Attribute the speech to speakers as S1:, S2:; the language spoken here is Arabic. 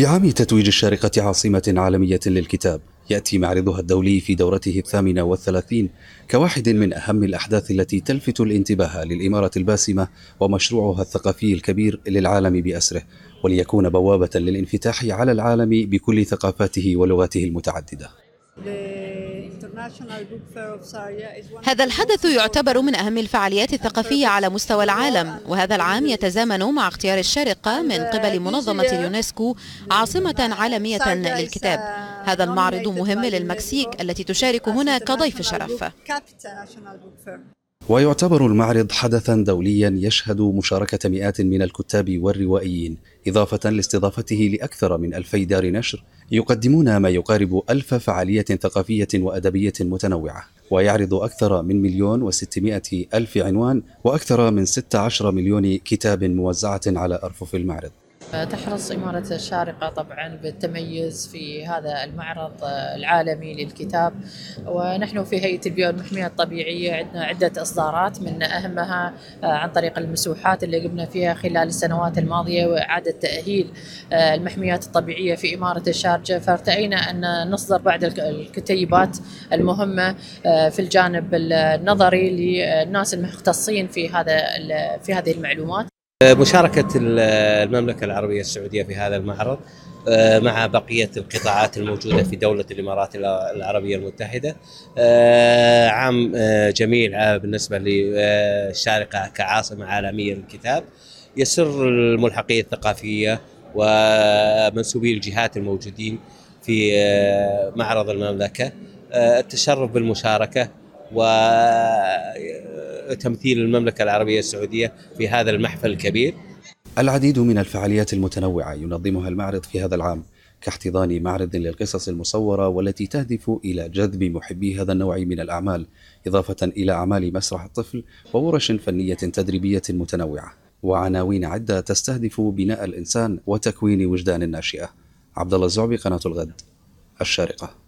S1: في عام تتويج الشارقة عاصمة عالمية للكتاب يأتي معرضها الدولي في دورته الثامنة والثلاثين كواحد من أهم الأحداث التي تلفت الانتباه للإمارة الباسمة ومشروعها الثقافي الكبير للعالم بأسره وليكون بوابة للانفتاح على العالم بكل ثقافاته ولغاته المتعددة
S2: هذا الحدث يعتبر من أهم الفعاليات الثقافية على مستوى العالم وهذا العام يتزامن مع اختيار الشارقة من قبل منظمة اليونسكو عاصمة عالمية للكتاب uh, هذا المعرض مهم للمكسيك التي تشارك هنا كضيف شرف
S1: ويعتبر المعرض حدثا دوليا يشهد مشاركة مئات من الكتاب والروائيين إضافة لاستضافته لأكثر من ألفي دار نشر يقدمون ما يقارب ألف فعالية ثقافية وأدبية متنوعة ويعرض أكثر من مليون وستمائة ألف عنوان وأكثر من 16 مليون كتاب موزعة على أرفف المعرض
S3: تحرص إمارة الشارقة طبعا بالتميز في هذا المعرض العالمي للكتاب ونحن في هيئة البيئة والمحمية الطبيعية عندنا عدة إصدارات من أهمها آه، عن طريق المسوحات اللي قمنا فيها خلال السنوات الماضية وإعادة تأهيل آه، المحميات الطبيعية في إمارة الشارقة فارتأينا أن نصدر بعض الكتيبات المهمة آه، في الجانب النظري للناس المختصين في هذا في هذه المعلومات
S4: مشاركة المملكة العربية السعودية في هذا المعرض آه، مع بقية القطاعات الموجودة في دولة الإمارات العربية المتحدة آه، عام آه، جميل بالنسبة للشارقة كعاصمة عالمية للكتاب يسر الملحقية الثقافية ومنسوبي الجهات الموجودين في معرض المملكة التشرف بالمشاركة و تمثيل المملكة العربية السعودية في هذا المحفل الكبير
S1: العديد من الفعاليات المتنوعة ينظمها المعرض في هذا العام كاحتضان معرض للقصص المصورة والتي تهدف إلى جذب محبي هذا النوع من الأعمال إضافة إلى أعمال مسرح الطفل وورش فنية تدريبية متنوعة وعناوين عدة تستهدف بناء الإنسان وتكوين وجدان الناشئة عبد الله الزعبي قناة الغد الشارقة